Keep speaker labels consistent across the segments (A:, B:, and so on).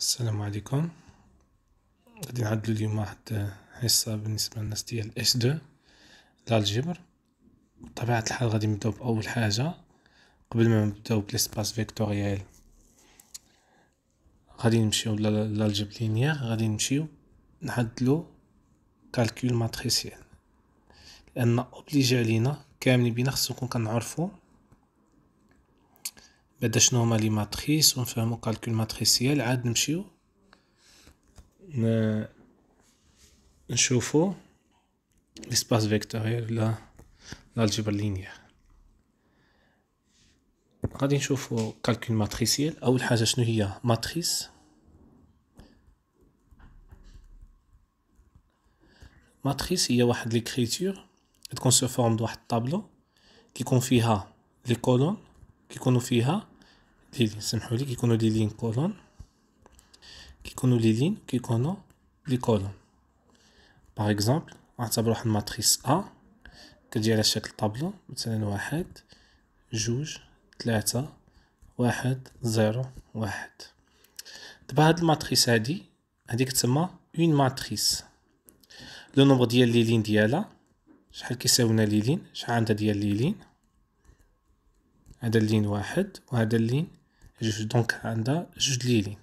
A: السلام عليكم غادي نعدلو اليوم واحد حصة بالنسبة للناس ديال اس دو الالجبر بطبيعة الحال غادي نبداو بأول حاجة قبل ما نبداو بليسباس فيكتوريال غادي نمشيو للالجبر لينيير غادي نمشيو نعدلو كالكول ماتريسيال لأن أوبليجي علينا كاملين بينا خصو نكون كنعرفو بعدا شنو هما لي ماتريس ونفهمو كالكول ماتريسيال عاد نمشيو ن... نشوفو ليسباس فيكتوريال ولا لالجبر لينيير غادي نشوفو كالكول ماتريسيال اول حاجه شنو هي ماتريس ماتريس هي واحد ليكريتور تكون سو فورم دو واحد الطابلو كيكون فيها لي كولون كيكونوا فيها ديالي سمحوا لي كيكونوا لي لين كولون كيكونوا لي لين كيكونوا لي كولون باغ اكزومبل نعتبر واحد الماتريس ا كتجي على شكل طابلو مثلا واحد جوج ثلاثة واحد زيرو واحد دابا هاد الماتريس هادي هادي كتسمى اون ماتريس لو نومبر ديال لي لين ديالها شحال كيساوينا لي لين شحال عندها ديال لي لين هذا اللين واحد وهذا اللين جوج دونك عندها جوج ليلين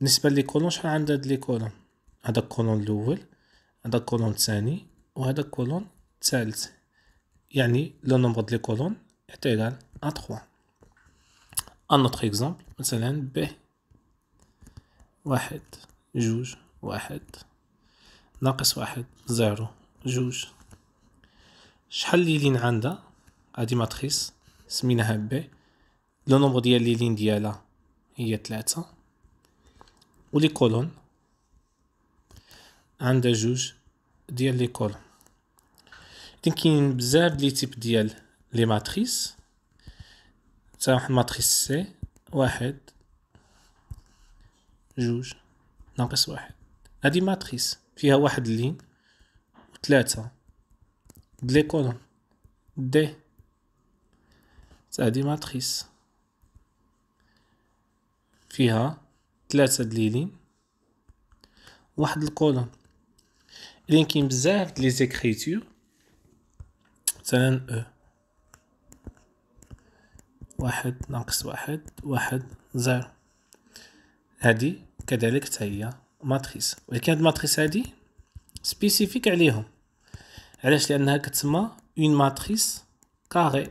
A: بالنسبه لي كولون شحال عندها هاد لي كولون هذا كولون الاول هذا كولون الثاني وهذا كولون الثالث يعني لو نومبر ديال كولون ايغال ا 3 ان اوتر اكزامبل مثلا ب واحد جوج واحد ناقص واحد زيرو جوج شحال ليلين عندها هادي ماتريس سميناها ب لو نومبر ديال لي لين ديالها هي ثلاثة ولي كولون عندها جوج ديال لي كولون إذن كاين بزاف لي تيب ديال لي ماتريس تا واحد ماتريس سي واحد جوج ناقص واحد هادي ماتريس فيها واحد لين وثلاثة دلي كولون دي هادي ماتريس فيها ثلاثة دليلين واحد الكولون إذن كاين بزاف لي زيكريتور مثلا او واحد ناقص واحد واحد زيرو هادي كذلك حتى هي ماتريس ولكن هاد الماتريس هادي سبيسيفيك عليهم علاش لانها كتسمى اون ماتريس كاري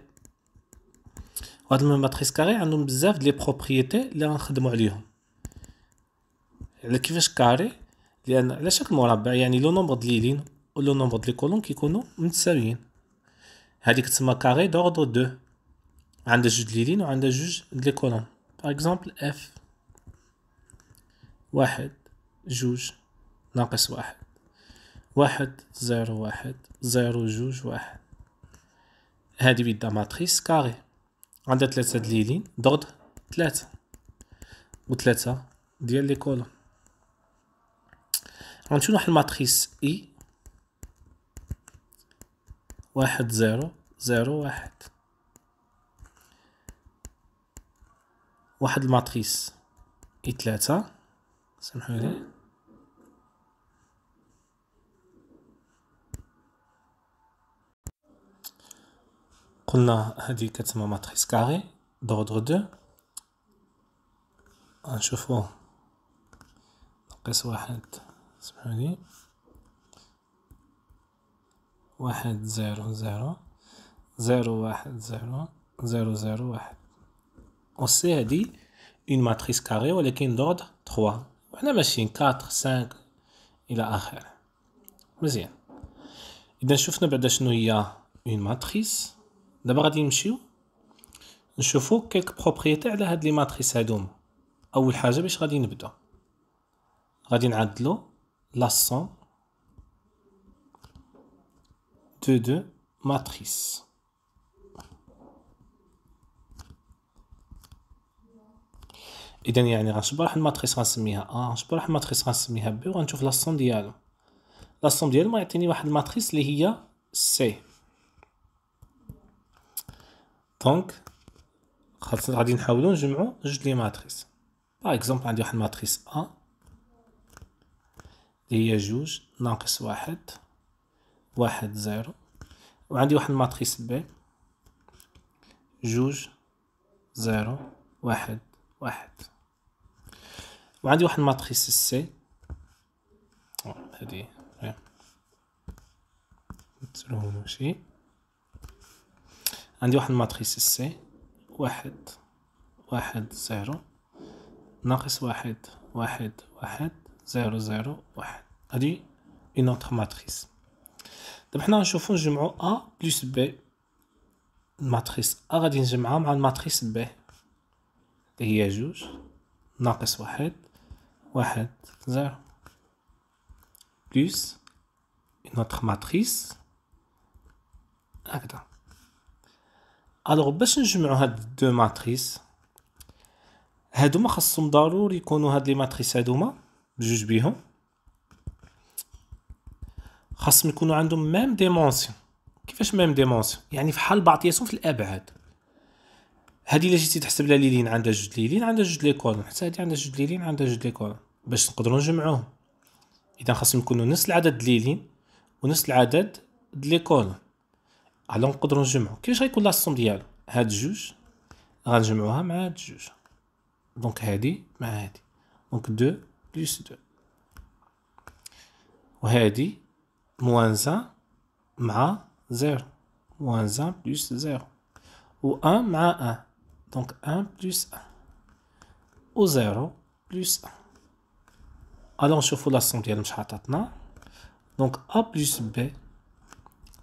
A: وهاد الماتريس كاري عندهم بزاف لي بروبريتي اللي غنخدمو عليهم على كيفاش كاري لان على شكل مربع يعني لو نومبر ديال لين و لو نومبر ديال كولون كيكونوا متساويين هذيك تسمى كاري دوردر دو عندها جوج ديال لين وعندها جوج ديال كولون باغ اكزومبل اف واحد جوج ناقص واحد واحد زيرو واحد زيرو جوج واحد هادي بيدا ماتريس كاري عندها ثلاثة دليلين ضغط ثلاثة وثلاثة ديال لي كولون غنمشيو لواحد الماتريس اي e؟ واحد زيرو زيرو واحد واحد الماتريس اي e ثلاثة سامحوني قلنا هذه كتسمى ماتريس كاري دوردر دو غنشوفو نقص واحد سمحولي واحد زيرو زيرو زيرو واحد زيرو زيرو زيرو واحد وسي هادي اون ماتريس كاري ولكن دوردر تخوا وحنا ماشيين كاتر سانك الى اخره مزيان اذا شفنا بعدا شنو هي اون ماتريس دابا غادي نمشيو نشوفو كيلك بروبريتي على هاد لي ماتريس هادوما اول حاجه باش غادي نبدا غادي نعدلو لا سون دو دو ماتريس اذا يعني غنشوف واحد الماتريس غنسميها ا غنشوف واحد الماتريس غنسميها بي وغنشوف لا سون ديالو لا سون ديالو ما يعطيني واحد الماتريس اللي هي سي دونك خلص غادي نحاولو نجمعو جوج ديال ماتريس باغ اكزومبل عندي واحد الماتريس ا اللي هي جوج ناقص واحد واحد زيرو وعندي واحد الماتريس بي جوج زيرو واحد واحد وعندي واحد الماتريس سي oh، هادي تسرهو شي عندي واحد ماتريس سي واحد واحد زيرو ناقص واحد واحد واحد زيرو زيرو واحد هادي اون اوتر ماتريس دابا حنا غنشوفو نجمعو ا بلس بي الماتريس ا غادي نجمعها مع الماتريس بي اللي هي جوج ناقص واحد واحد زيرو بلس اون اوتر ماتريس هكذا الوغ باش نجمعو هاد دو ماتريس هادوما خاصهم ضروري يكونوا هاد لي ماتريس هادوما بجوج بيهم خاصهم يكونوا عندهم ميم ديمونسيون كيفاش ميم ديمونسيون يعني فحال بعضياتهم في الابعاد هادي الا جيتي تحسب لها ليلين عندها جوج ليلين عندها جوج لي كولون حتى هادي عندها جوج ليلين عندها جوج لي كولون باش نقدروا نجمعوهم اذا خاصهم يكونوا نفس العدد ليلين ونفس العدد لي كولون Allons, qu'on donne un jumeau. Qu'est-ce que j'ai que l'assemblée la est juge. En jumeau, elle est Donc, elle dit, elle Donc, 2 plus 2. On a dit, moins 1, ma 0. Moins 1 plus 0. Ou 1, ma 1. Donc, 1 plus 1. Ou 0 plus 1. Allons, je fais l'assemblée, on chatte maintenant. Donc, A plus B.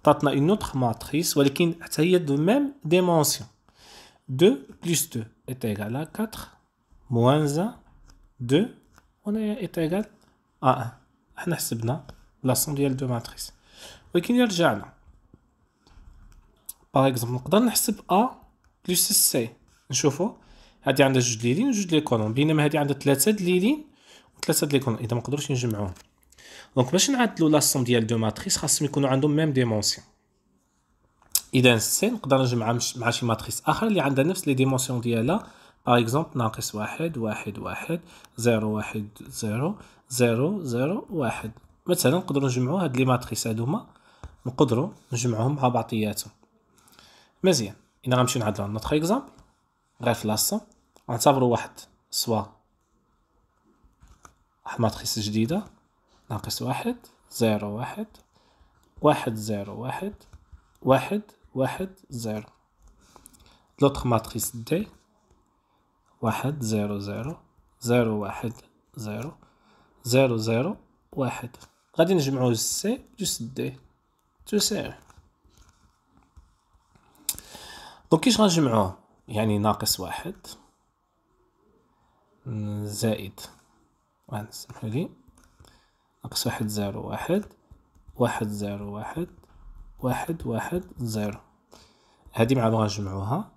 A: عطاتنا اون اوتر ماتريس ولكن حتى هي دو ميم ديمونسيون 2 بلس 2 est égal 4 moins 2 هنا est égal à 1 احنا حسبنا بلاصون ديال دو ماتريس ولكن يرجع باغ اكزومبل نقدر نحسب ا بلس سي نشوفو هادي عندها جوج ليلين وجوج لي كولون بينما هادي عندها ثلاثه ليلين وثلاثه د لي كولون اذا ما نقدروش نجمعوهم دونك باش نعدلوا لا سوم ديال دو ماتريس خاصهم يكونوا عندهم ميم ديمونسيون اذا سي نقدر نجمع مع شي ماتريس اخر اللي عندها نفس لي ديمونسيون ديالها باغ اكزومبل ناقص واحد واحد واحد زيرو واحد زيرو زيرو زيرو واحد مثلا نقدروا نجمعوا هاد لي ماتريس هادوما نقدروا نجمعهم مع بعضياتهم مزيان اذا غنمشيو نعدلو نوتخ اكزومبل غير في لاسون غنعتبروا واحد سوا واحد ماتريس جديده ناقص واحد زيرو واحد واحد زيرو واحد واحد واحد زيرو لوتر ماتريس دي واحد زيرو زيرو زيرو واحد زيرو زيرو زيرو واحد غادي نجمعو سي بلس دي سي دونك كيش غنجمعوه يعني ناقص واحد زائد سمحولي ناقص واحد زيرو واحد واحد زيرو واحد واحد واحد زيرو هادي مع بغا نجمعوها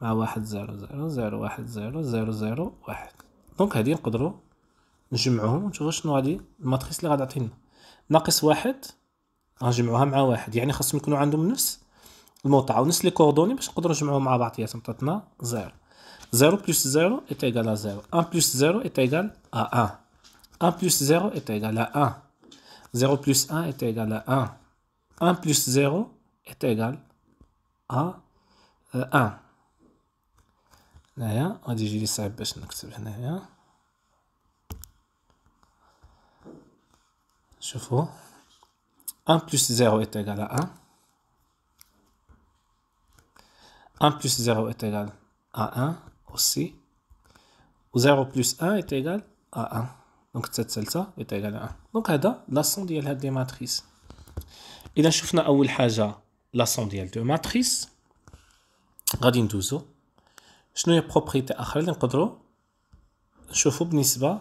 A: مع واحد زيرو زيرو زيرو واحد زيرو زيرو زيرو واحد دونك هادي نقدرو نجمعوهم ونشوفو شنو غادي الماتريس اللي تعطينا ناقص واحد غنجمعوها مع واحد يعني خاصهم يكونو عندهم نفس الموطع ونفس لي كوردوني باش نقدرو نجمعوهم مع بعضياتهم تعطينا زيرو زيرو بلس زيرو إت أ زيرو أن بلس زيرو إت أ أن 1 plus 0 est égal à 1. 0 plus 1 est égal à 1. 1 plus 0 est égal à 1. Euh, hein? on on que ça صعيب hein? Je 1 plus 0 est égal à 1 1 plus 0 est égal à 1 aussi 0 plus 1 est égal à 1 دونك تسعة تالتة يطير ان دونك هدا لاسون ديال هاد لي ماتريس الا شفنا اول حاجه لاسون ديال دو ماتريس غادي ندوزو شنو هي بروبريتي اخرى لي نقدرو نشوفو بالنسبه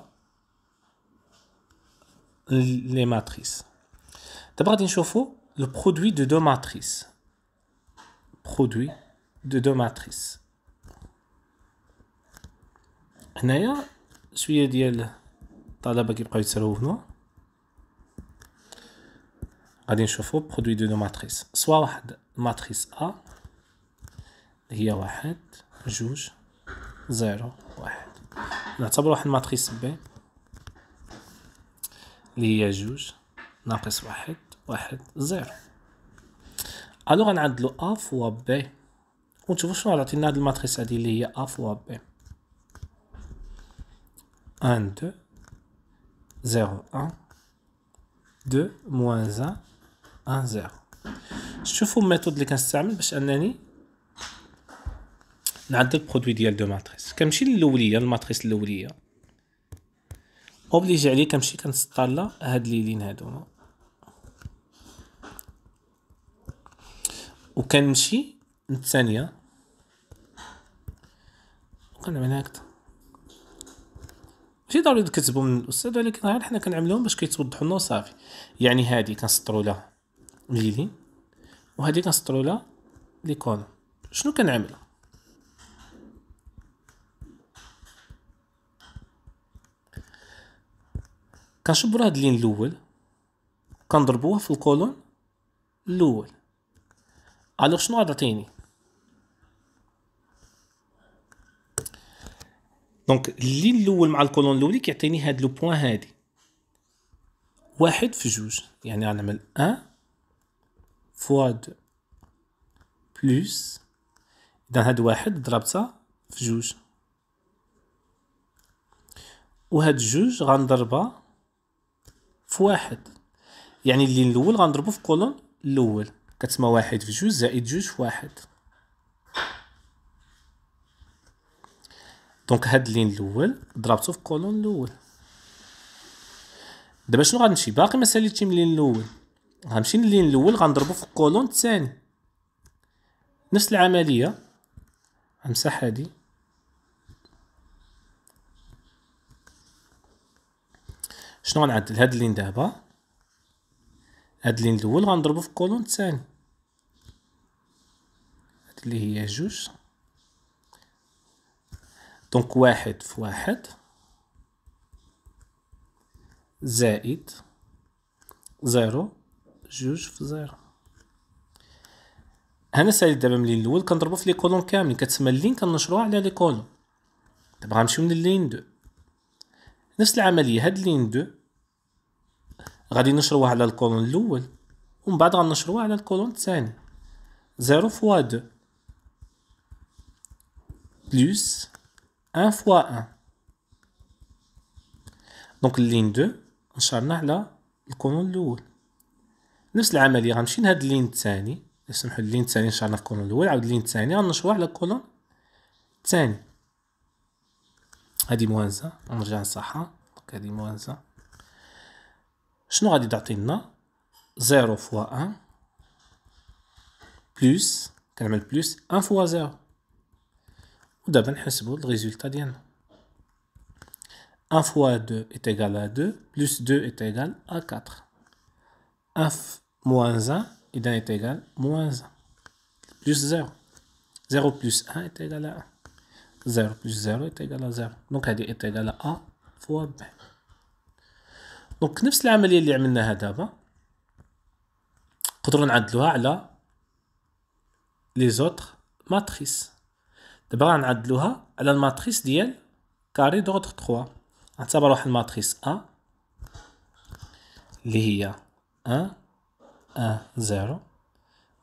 A: لي ماتريس دابا غادي نشوفو لو برودوي دو دو ماتريس برودوي دو دو ماتريس هنايا شويه ديال الطلبه كيبقاو هنا غادي نشوفو برودوي دو ماتريس سوا واحد ماتريس ا هي واحد جوج زيرو واحد نعتبر واحد ماتريس بي اللي هي جوج ناقص واحد واحد زيرو الو غنعدلو ا فوا بي ونشوفو شنو غتعطينا هاد الماتريس هادي اللي هي ا فوا بي ان دو 0, 1 2 moins 1 1 0 شوفوا الميثود اللي كنستعمل باش انني نعدل البرودوي ديال دو ماتريس كنمشي للاوليه الماتريس الاوليه اوبليجي عليه كنمشي كنسطالا هاد ليلين لين هادوما وكنمشي للثانيه وكنعمل هكذا ماشي ضروري تكتبو من الاستاذ ولكن غير حنا كنعملوهم باش كيتوضحوا لنا وصافي يعني هادي كنسطروا لها ليلي وهادي كنسطروا لها لي كولوم شنو كنعمل كنشبر هاد اللين الاول كنضربوها في الكولون الاول الوغ شنو غتعطيني دونك اللي الاول مع الكولون الاولي كيعطيني هاد لو بوين هادي واحد في جوج يعني غنعمل ان فوا دو بلوس اذا هاد واحد ضربتها في جوج وهاد جوج غنضربها في واحد يعني اللي الاول غنضربو في كولون الاول كتسمى واحد في جوج زائد جوج في واحد دونك هاد اللين الاول ضربته في كولون الاول دابا شنو غنمشي باقي ما ساليتش من اللين الاول غنمشي لين الاول غنضربو في الكولون الثاني نفس العمليه غنمسح هادي شنو غنعدل هاد اللين دابا هاد اللين الاول غنضربو في الكولون الثاني هاد اللي هي جوج دونك واحد في واحد زائد زيرو جوج في زيرو هنا ساليت دابا من اللين الاول كنضربو في لي كولون كاملين كتسمى اللين كنشروها على لي كولون دابا غنمشيو من اللين دو نفس العمليه هاد اللين دو غادي نشروها على الكولون الاول ومن بعد غنشروها على الكولون الثاني زيرو فوا دو بلوس 1 fois 1 دونك اللين 2 نشرنا على الكولون الاول نفس العمليه غنمشي لهاد اللين الثاني سمحوا اللين الثاني نشرنا في الكولون الاول عاود اللين الثاني غنشرو على الكولون الثاني هادي موازه نرجع نصحها دونك هادي موازه شنو غادي تعطي لنا 0 فوا 1 بلس كنعمل بلس 1 فوا 0 ودابا نحسبو الريزولتا ديالنا 1 fois 2 est égal 2 plus 2 est égal 4 1 moins 1 إذا est égal 1 plus 0 0 plus 1 est égal 1 0 plus 0 est égal 0 دونك هادي est égal à A fois دونك نفس العملية اللي عملناها دابا نقدروا نعدلوها على لي زوتر ماتريس دابا غنعدلوها على الماتريس ديال كاري دو دوغدر تخوا نعتبر واحد الماتريس ا اللي هي ان ان زيرو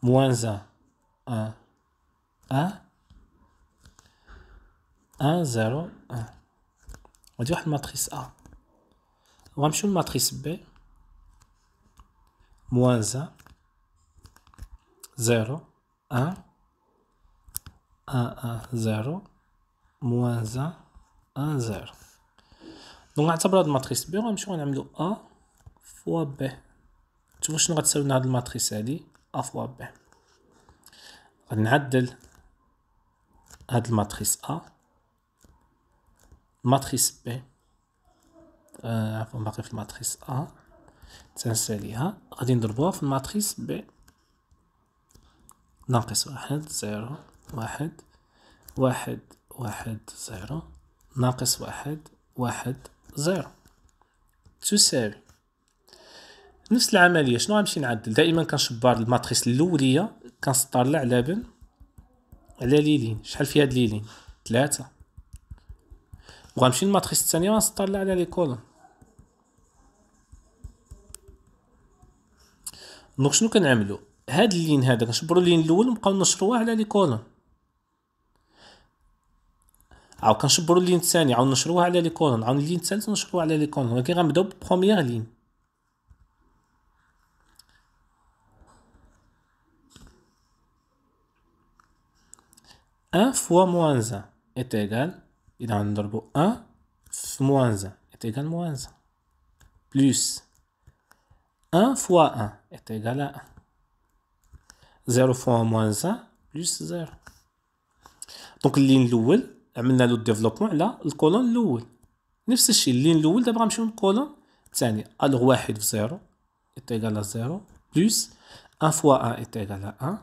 A: موانز ان ان ان ان زيرو ان هادي واحد الماتريس ا غنمشيو للماتريس بي موانز زيرو ان 1, 1, 0 moins 1, 1, 0 دونك نعتبر هاد الماتريس بي وغنمشيو نعملو أ فوا بي نشوفو شنو غتساوي لنا هاد الماتريس هادي أ فوا بي نعدل هاد الماتريس أ الماتريس بي عفوا باقي في الماتريس أ تنساليها غادي نضربوها في الماتريس بي ناقص واحد زيرو واحد واحد واحد زيرو ناقص واحد واحد زيرو تساوي نفس العمليه شنو غنمشي نعدل دائما كنشبار الماتريس الاوليه كنسطر على بن على ليلين شحال في هاد ليلين ثلاثه وغنمشي للماتريس الثانيه غنسطر على لي كولون دونك شنو كنعملو هاد اللين هذا كنشبرو اللين الاول ونبقاو نشروه على لي كولون عاو كنشبروا اللين الثاني عاود نشروها على لي كولون عاود اللين الثالث نشروها على لي كولون ولكن غنبداو ببروميير لين ان فوا موان زان est égal إذا غنضربو ان في موان زان est موان زان بلوس ان فوا ان est égal ان زيرو فوا موان زان بلوس زيرو دونك اللين الأول عملنا له ديفلوبمون على الكولون الاول نفس الشيء اللين الاول دابا غنمشيو للكولون الثاني الوغ واحد في زيرو ايتيغال زيرو بلس ان فوا ان ايتيغال ان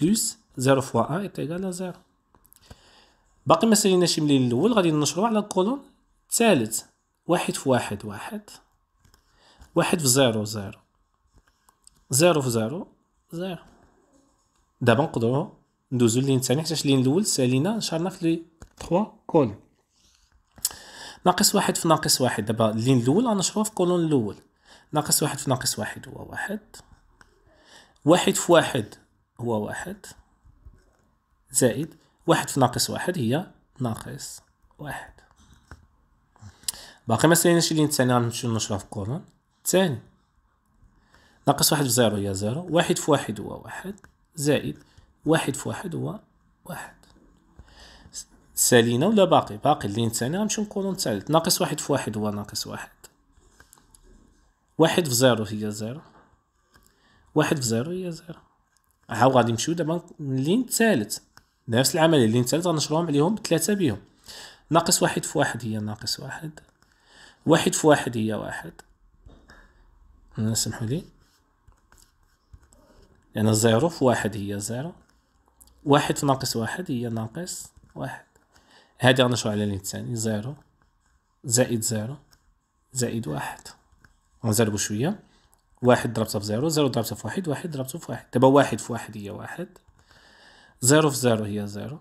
A: بلس زيرو فوا ان ايتيغال زيرو باقي ما ساليناش من اللين الاول غادي نشرو على الكولون الثالث واحد في واحد واحد واحد في زيرو زيرو زيرو في زيرو زيرو دابا نقدرو ندوزو لين الثاني حيتاش لين الاول سالينا نشرنا في 3 كولون ناقص واحد في ناقص واحد دابا اللين الاول غنشروها في كولون الاول ناقص واحد في ناقص واحد هو واحد واحد في واحد هو واحد زائد واحد في ناقص واحد هي ناقص واحد باقي ما ساليناش اللين الثاني غنمشيو نشرها في كولون الثاني ناقص واحد في زيرو هي زيرو واحد في واحد هو واحد زائد واحد في واحد هو واحد سالينا ولا باقي باقي اللين الثاني غنمشيو نقولو الثالث ناقص واحد في واحد هو ناقص واحد واحد في زيرو هي زيرو واحد في زيرو هي زيرو هاو غادي نمشيو دابا اللين الثالث نفس العمليه اللين الثالث غنشرهم عليهم بثلاثه بيهم ناقص واحد في واحد هي ناقص واحد واحد في واحد هي واحد سمحوا لي يعني زيرو في واحد هي زيرو واحد في ناقص واحد هي ناقص واحد هادي غنشرو على الانساني زيرو زائد زيرو زائد واحد غنزربو شويه واحد ضربتها في زيرو زيرو ضربتها في واحد واحد ضربتها في واحد دابا واحد في واحد هي واحد زيرو في زيرو هي زيرو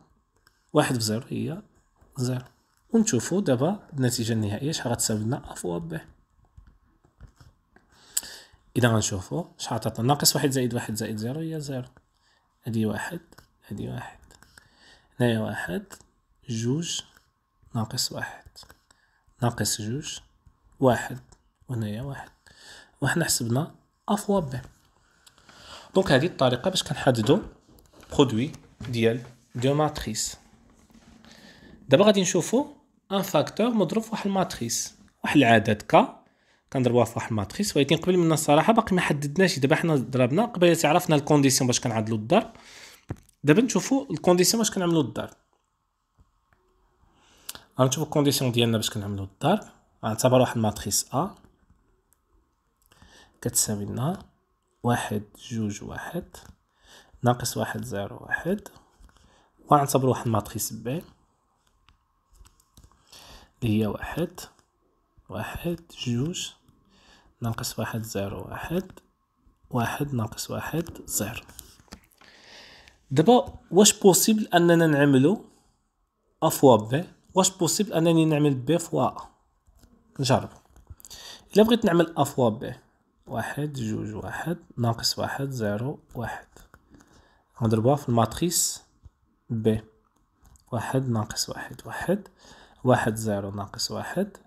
A: واحد في زيرو هي زيرو ونشوفو دابا النتيجه النهائيه شحال غتساوي لنا اف و ب اذا غنشوفو شحال عطاتنا ناقص واحد زائد واحد زائد زيرو هي زيرو هادي واحد هادي واحد هنايا واحد جوج ناقص واحد ناقص جوج واحد وهنايا واحد وحنا حسبنا ا فوا بي دونك هذه الطريقه باش كنحددو برودوي ديال دو ماتريس دابا غادي نشوفو ان فاكتور مضروب فواحد الماتريس واحد العدد كا كنضربوها فواحد الماتريس ولكن قبل منا الصراحه باقي ما حددناش دابا حنا ضربنا قبل عرفنا الكونديسيون باش كنعدلو الضرب دابا نشوفو الكونديسيون باش كنعملو الضرب غنشوفو الكونديسيون ديالنا باش كنعملو الضرب غنعتبر واحد الماتريس ا كتساوي لنا واحد جوج واحد ناقص واحد زيرو واحد وغنعتبر واحد الماتريس بي اللي هي واحد واحد جوج ناقص واحد زيرو واحد واحد ناقص واحد زيرو دابا واش بوسيبل اننا نعملو افوا بي واش بوسيبل انني نعمل بي فوا نجرب الا بغيت نعمل ا فوا بي واحد جوج واحد ناقص واحد زيرو واحد غنضربوها في الماتريس بي واحد ناقص واحد واحد واحد زيرو ناقص واحد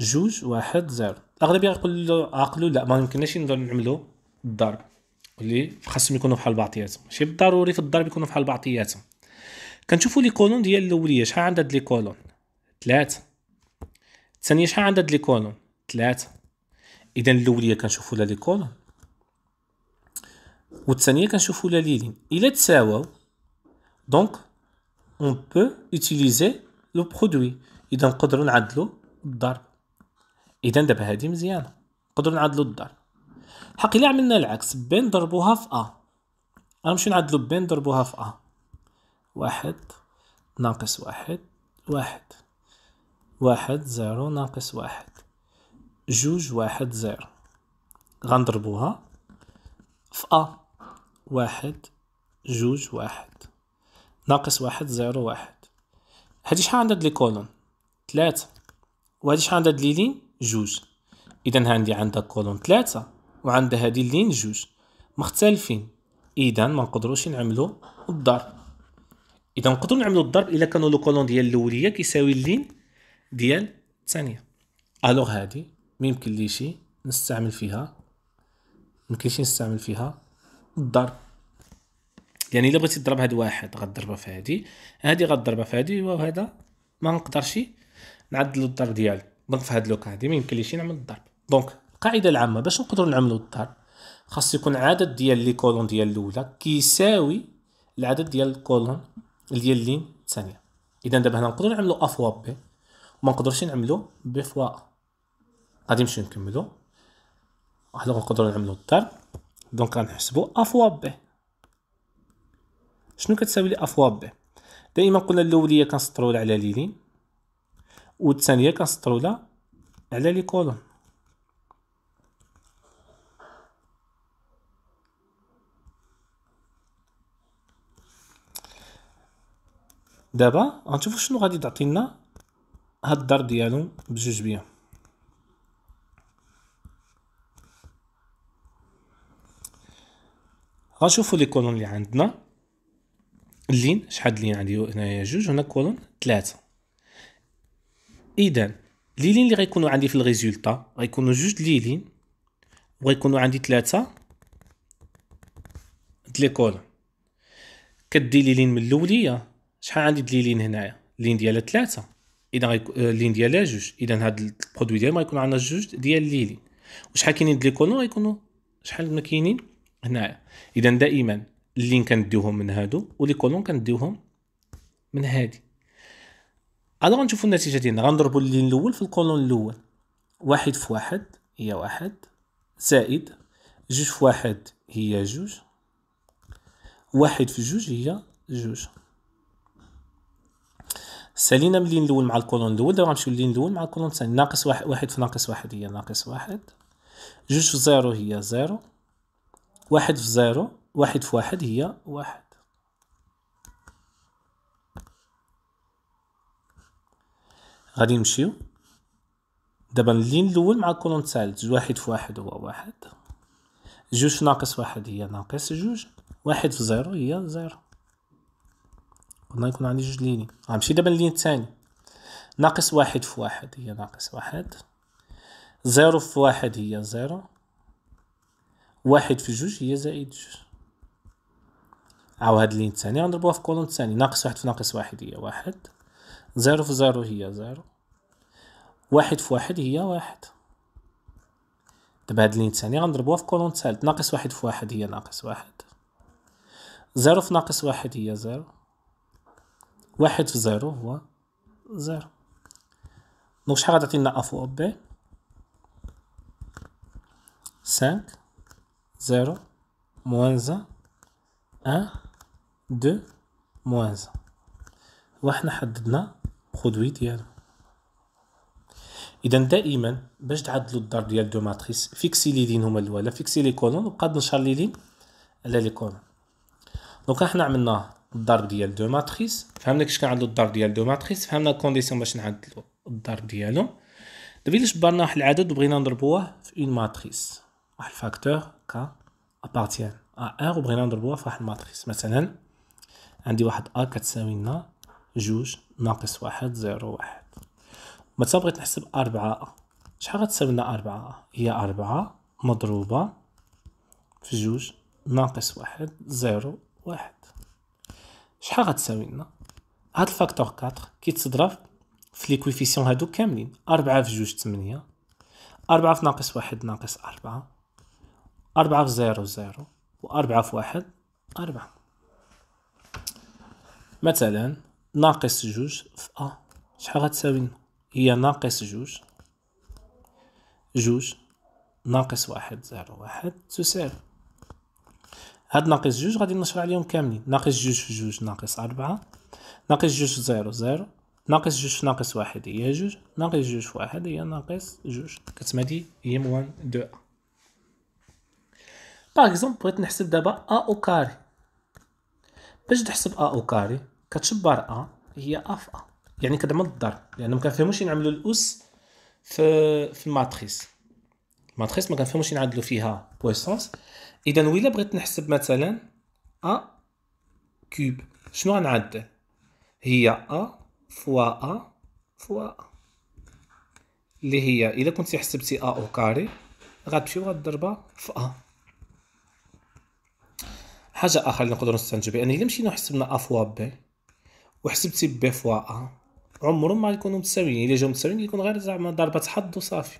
A: جوج واحد زيرو الاغلبيه يقول له عقلو لا ما يمكنناش نعملو الضرب اللي خاصهم يكونوا بحال بعضياتهم ماشي بالضروري في الضرب يكونوا بحال بعضياتهم كنشوفوا لي كولون ديال الاوليه شحال عندها لي كولون ثلاثه الثانيه شحال عندها لي كولون ثلاثه اذا الاوليه كنشوفوا لها لي كولون والثانيه كنشوفوا لها لي لين الا تساواو دونك اون بو يوتيليزي لو برودوي اذا نقدروا نعدلوا الضرب اذا دابا هذه مزيانه نقدروا نعدلوا الضرب حق الا عملنا العكس بين ضربوها في ا غنمشيو نعدلو بين ضربوها في ا واحد ناقص واحد واحد واحد زيرو ناقص واحد جوج واحد زيرو غنضربوها في أ واحد جوج واحد ناقص واحد زيرو واحد هادي شحال عندها هاد لي كولون و وهادي شحال عندها هاد لي لين جوج إذا عندي عندها كولون و وعندها هادي لين جوج مختلفين إذا ما نقدروش نعملو الدار اذا نقدروا نعملوا الضرب الا كانوا لو كولون ديال الاوليه كيساوي اللين ديال الثانيه الوغ هادي ما يمكن ليشي نستعمل فيها ما نستعمل فيها الضرب يعني الا بغيتي تضرب هاد واحد غتضربها في هادي هادي غتضربها في هادي وهذا ما نقدرش نعدل الضرب ديالو دونك في هاد لوك هادي ما يمكنليش نعمل الضرب دونك القاعده العامه باش نقدروا نعملو الضرب خاص يكون عدد ديال لي كولون ديال الاولى كيساوي العدد ديال الكولون ديال اللين الثانيه اذا دابا هنا نقدروا نعملوا ا فوا بي وما نقدروش نعملوا بي فوا غادي نمشيو نكملوا واحد نقدروا نعملوا الضرب دونك غنحسبوا ا فوا بي شنو كتساوي لي ا فوا بي دائما قلنا الاوليه كنسطروا على لي لين والثانيه كنسطروا على لي كولون دابا غنشوفو شنو غادي تعطينا هاد الدار ديالو بجوج بيا غنشوفو لي كولون اللي عندنا اللين شحال اللين عندي هنايا جوج هنا كولون ثلاثة اذا لي لين اللي غيكونوا عندي في الريزولتا غيكونوا جوج لي لين وغيكونوا عندي ثلاثة دلي كولون كدي لي لين من الاوليه شحال عندي دليلين هنايا لين ديالها ثلاثه اذا آه، لين ديالها جوج اذا هاد البرودوي ما غيكون عندنا جوج ديال الليلين وشحال كاينين دليكونو غيكونوا شحال ما كاينين هنايا اذا دائما لين كنديوهم من هادو ولي كولون كنديوهم من هادي الوغ غنشوفوا النتيجه ديالنا غنضربوا اللين الاول في الكولون الاول واحد في واحد هي واحد زائد جوج في واحد هي جوج واحد في جوج هي جوج سالينا من اللين الاول مع الكولون الاول دابا غنمشيو اللي الاول مع الكولون الثاني ناقص واحد واحد في ناقص واحد هي ناقص واحد جوج في زيرو هي زيرو واحد في زيرو واحد في واحد هي واحد غادي نمشيو دابا اللين الاول مع الكولون الثالث واحد في واحد هو واحد جوج في ناقص واحد هي ناقص جوج واحد في زيرو هي زيرو قلنا يكون عندي جوج ليني غنمشي دابا للين الثاني ناقص واحد في واحد هي ناقص واحد زيرو في واحد هي زيرو واحد في جوج هي زائد جوج عاو هاد اللين الثاني غنضربوها في كولون الثاني ناقص واحد في ناقص واحد هي واحد زيرو في زيرو هي زيرو واحد في واحد هي واحد دابا هاد اللين الثاني غنضربوها في كولون الثالث ناقص واحد في واحد هي ناقص واحد زيرو في ناقص واحد هي زيرو واحد في زيرو هو زيرو دونك شحال غتعطينا أ فوا بي سانك زيرو موان أن دو موان وحنا حددنا خدوي ديالو اذا دائما باش تعدلوا الضرب ديال دو ماتريس فيكسي لي لين هما الاولى فيكسي لي كولون وبقى نشار لي لين على لي كولون دونك حنا عملناه الضرب ديال دو ماتريس فهمنا كيفاش كنعدلو الضرب ديال دو ماتريس فهمنا الكونديسيون باش نعدلو الضرب ديالو دابا الا جبرنا واحد العدد وبغينا نضربوه في اون ماتريس واحد الفاكتور كا ابارتيان ا ار وبغينا نضربوه في واحد الماتريس مثلا عندي واحد ا كتساوي لنا جوج ناقص واحد زيرو واحد مثلا بغيت نحسب أربعة ا شحال غتساوي لنا أربعة هي أربعة مضروبة في جوج ناقص واحد زيرو واحد شحال غتساوي لنا هاد الفاكتور 4 كيتضرب في لي كويفيسيون هادو كاملين 4 في 2 8 4 في ناقص 1 ناقص 4 4 في 0 0 و4 في 1 4 مثلا ناقص 2 في أ شحال غتساوي لنا هي ناقص 2 2 ناقص 1 0 1 تساوي هاد ناقص جوج غادي نشرح عليهم كاملين ناقص جوج في جوج ناقص أربعة ناقص جوج في زيرو زيرو ناقص جوج في ناقص واحد هي جوج ناقص جوج في واحد هي ناقص جوج كتسمى دي هي موان دو أ باغ اكزومبل بغيت نحسب دابا أ أو كاري باش تحسب أ أو كاري كتشبر أ هي أ في أ يعني كدعمل الدار لأن مكنفهموش نعملو الأس في في الماتريس الماتريس مكنفهموش نعدلو فيها بويسونس اذا ويلا بغيت نحسب مثلا ا كوب شنو غنعدل هي ا فوا ا فوا ا اللي هي الا كنتي حسبتي ا او كاري غتمشي وغتضربها في ا حاجه اخرى اللي نقدروا نستنتجوا بان يعني الا مشينا حسبنا ا فوا بي وحسبتي بي فوا ا عمرهم ما يكونوا متساويين الا جاو متساويين يكون غير زعما ضربه حظ وصافي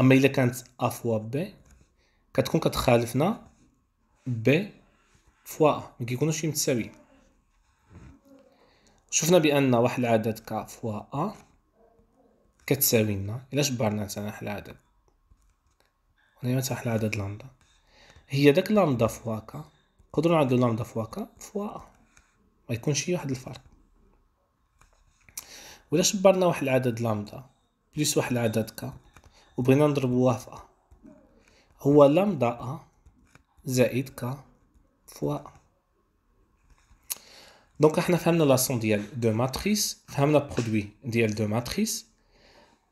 A: اما الا كانت ا فوا بي كتكون كتخالفنا ب فوا ما كيكونوش متساويين شفنا بان واحد العدد ك فوا ا كتساوي لنا الا جبرنا واحد العدد هنا واحد العدد لامدا هي داك لامدا فوا ك نقدروا نعدلوا لامدا فوا ك فوا ا ما يكونش واحد الفرق ولا جبرنا واحد العدد لامدا بليس واحد العدد ك وبغينا نضربوها في ا Ou lambda a z k fois Donc, nous avons la sonde de matrice, nous avons le produit de matrice.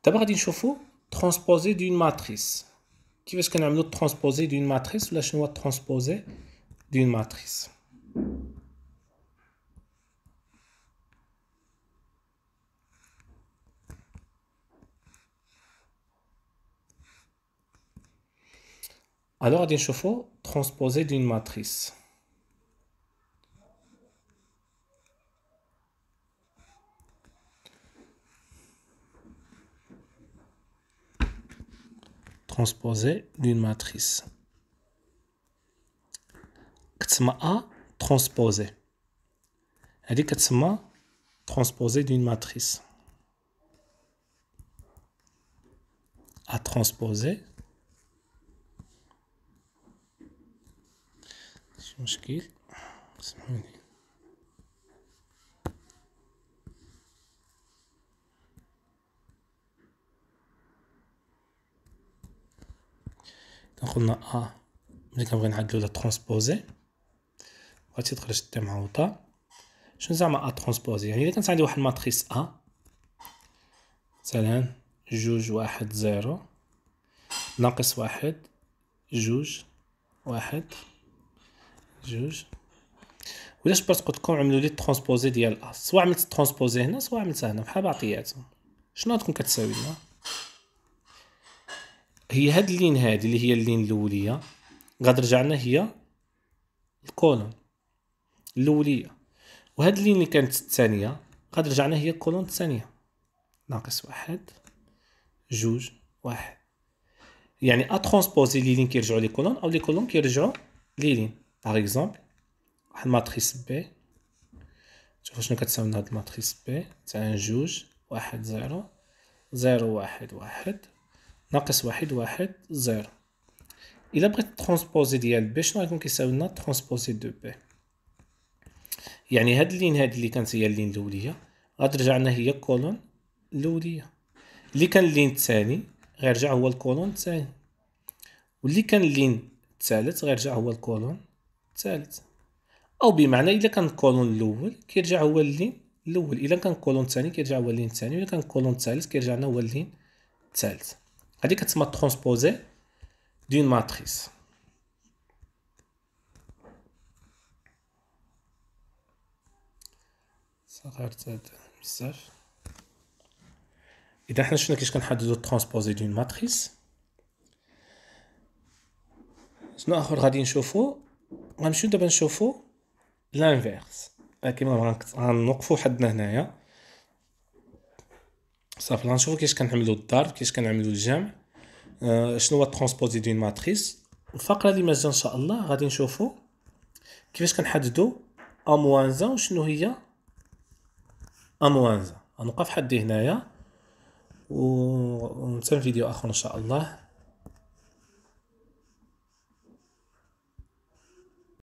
A: Nous avons le transposé d'une matrice. Qui veut dire que nous avons le transposé d'une matrice Nous avons le transposé d'une matrice. alors des chauffe-eau transposé d'une matrice. Transposé d'une matrice. A transposé. Elle dit transposé d'une matrice. A transposé مشكل اسمحوني قلنا ا ملي كنبغي نعدلو لا ترونسبوزي غادي تخرج تي معوطة شنو زعما ا ترونسبوزي يعني الا كانت عندي واحد الماتريس ا مثلا جوج واحد زيرو ناقص واحد جوج واحد جوج ولا جبرت قلت لكم عملوا لي الترونسبوزي ديال ا سواء عملت الترونسبوزي هنا سواء عملتها هنا بحال بعطياتهم شنو غتكون كتساوي لنا هي هاد اللين هادي اللي هي اللين الاوليه غترجع لنا هي الكولون الاوليه وهاد اللين اللي كانت الثانيه غترجع لنا هي الكولون الثانيه ناقص واحد جوج واحد يعني ا ترونسبوزي لي لين كيرجعوا لي كولون او لي كولون كيرجعوا لي لين باغ اكزومبل واحد ماتريس بي شوفو شنو كتساوينا هاد الماتريس بي تاع جوج واحد زيرو زيرو واحد واحد ناقص واحد واحد زيرو الا بغيت ترونسبوزي ديال بي شنو غيكون كيساوينا ترونسبوزي دو بي يعني هاد اللين هادي اللي كانت هي اللين الاوليه غترجع لنا هي كولون الاوليه اللي كان اللين الثاني غيرجع هو الكولون الثاني واللي كان اللين الثالث غيرجع هو الكولون الثالث او بمعنى الا كان كولون الاول كيرجع هو اللين الاول الا كان كولون الثاني كيرجع هو اللين الثاني الا كان كولون الثالث كيرجع لنا هو اللين الثالث هذه كتسمى ترونسبوزي دون ماتريس صغرت هذا بزاف اذا حنا شفنا كيفاش كنحددو ترونسبوزي دون ماتريس شنو اخر غادي نشوفو غنمشيو دابا نشوفو لانفيرس كيما غنوقفو حدنا هنايا صافي غنشوفو كيفاش كنعملو الضرب كيفاش كنعملو الجمع آه شنو هو ترونسبوزي دون ماتريس الفقره اللي مازال ان شاء الله غادي نشوفو كيفاش كنحددو ا موان زان وشنو هي ا زان غنوقف حدي هنايا و فيديو اخر ان شاء الله